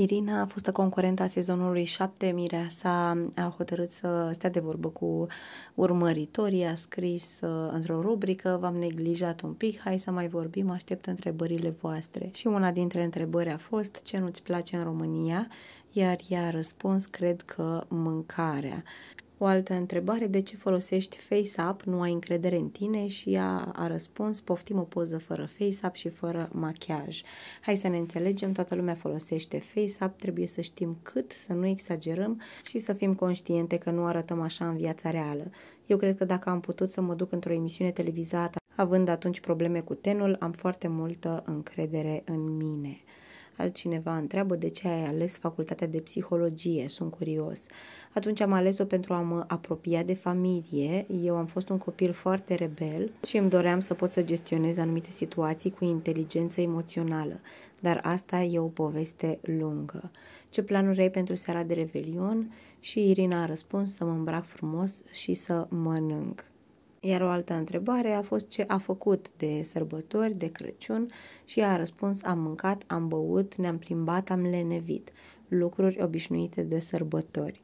Irina a fost concurenta sezonului 7, Mireasa a hotărât să stea de vorbă cu urmăritorii, a scris uh, într-o rubrică, v-am neglijat un pic, hai să mai vorbim, aștept întrebările voastre. Și una dintre întrebări a fost ce nu-ți place în România, iar ea a răspuns, cred că mâncarea. O altă întrebare, de ce folosești FaceApp? nu ai încredere în tine? Și ea a răspuns, poftim o poză fără FaceApp și fără machiaj. Hai să ne înțelegem, toată lumea folosește FaceApp. trebuie să știm cât, să nu exagerăm și să fim conștiente că nu arătăm așa în viața reală. Eu cred că dacă am putut să mă duc într-o emisiune televizată, având atunci probleme cu tenul, am foarte multă încredere în mine. Altcineva întreabă de ce ai ales facultatea de psihologie, sunt curios. Atunci am ales-o pentru a mă apropia de familie. Eu am fost un copil foarte rebel și îmi doream să pot să gestionez anumite situații cu inteligență emoțională, dar asta e o poveste lungă. Ce planuri ai pentru seara de revelion? Și Irina a răspuns să mă îmbrac frumos și să mănânc. Iar o altă întrebare a fost ce a făcut de sărbători, de Crăciun și a răspuns am mâncat, am băut, ne-am plimbat, am lenevit, lucruri obișnuite de sărbători.